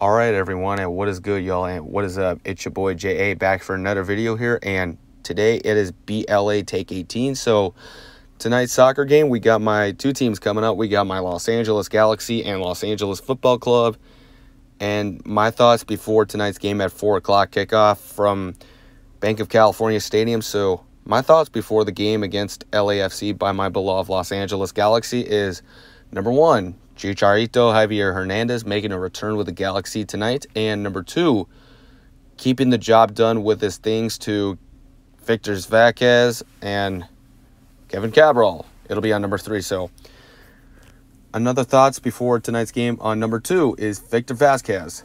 All right, everyone, and what is good, y'all? And what is up? It's your boy JA back for another video here. And today it is BLA Take 18. So tonight's soccer game, we got my two teams coming up. We got my Los Angeles Galaxy and Los Angeles Football Club. And my thoughts before tonight's game at 4 o'clock kickoff from Bank of California Stadium. So my thoughts before the game against LAFC by my beloved Los Angeles Galaxy is, number one, Chicharito, Javier Hernandez making a return with the Galaxy tonight. And number two, keeping the job done with his things to Victor Vazquez and Kevin Cabral. It'll be on number three. So, another thoughts before tonight's game on number two is Victor Vasquez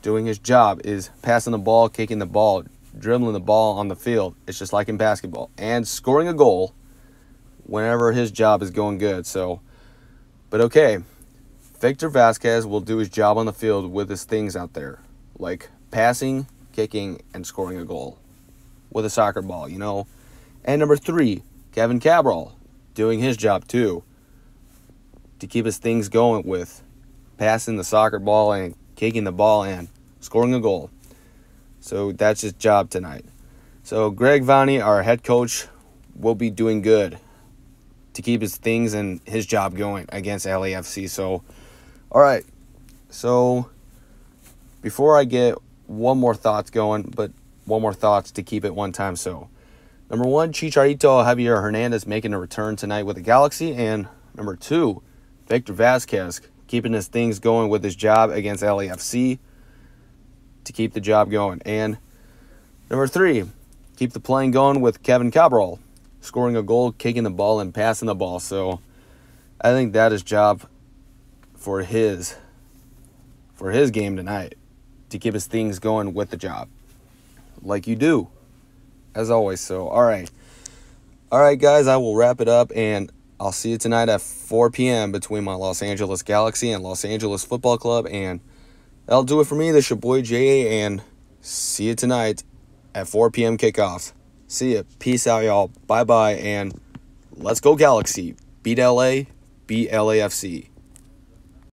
doing his job, is passing the ball, kicking the ball, dribbling the ball on the field. It's just like in basketball and scoring a goal whenever his job is going good. So, but okay, Victor Vasquez will do his job on the field with his things out there, like passing, kicking, and scoring a goal with a soccer ball, you know? And number three, Kevin Cabral doing his job too to keep his things going with passing the soccer ball and kicking the ball and scoring a goal. So that's his job tonight. So Greg Vanni, our head coach, will be doing good to keep his things and his job going against LAFC. So all right. So before I get one more thoughts going, but one more thoughts to keep it one time. So number one, Chicharito Javier Hernandez making a return tonight with the Galaxy, and number two, Victor Vasquez keeping his things going with his job against LAFC to keep the job going. And number three, keep the playing going with Kevin Cabral, scoring a goal, kicking the ball, and passing the ball. So I think that is job for his for his game tonight to keep his things going with the job. Like you do. As always. So all right. All right guys, I will wrap it up and I'll see you tonight at 4 p.m. between my Los Angeles Galaxy and Los Angeles Football Club and that'll do it for me. This your boy J and see you tonight at 4 p.m. kickoff. See ya. Peace out, y'all. Bye bye. And let's go, Galaxy. Beat LA, beat LAFC.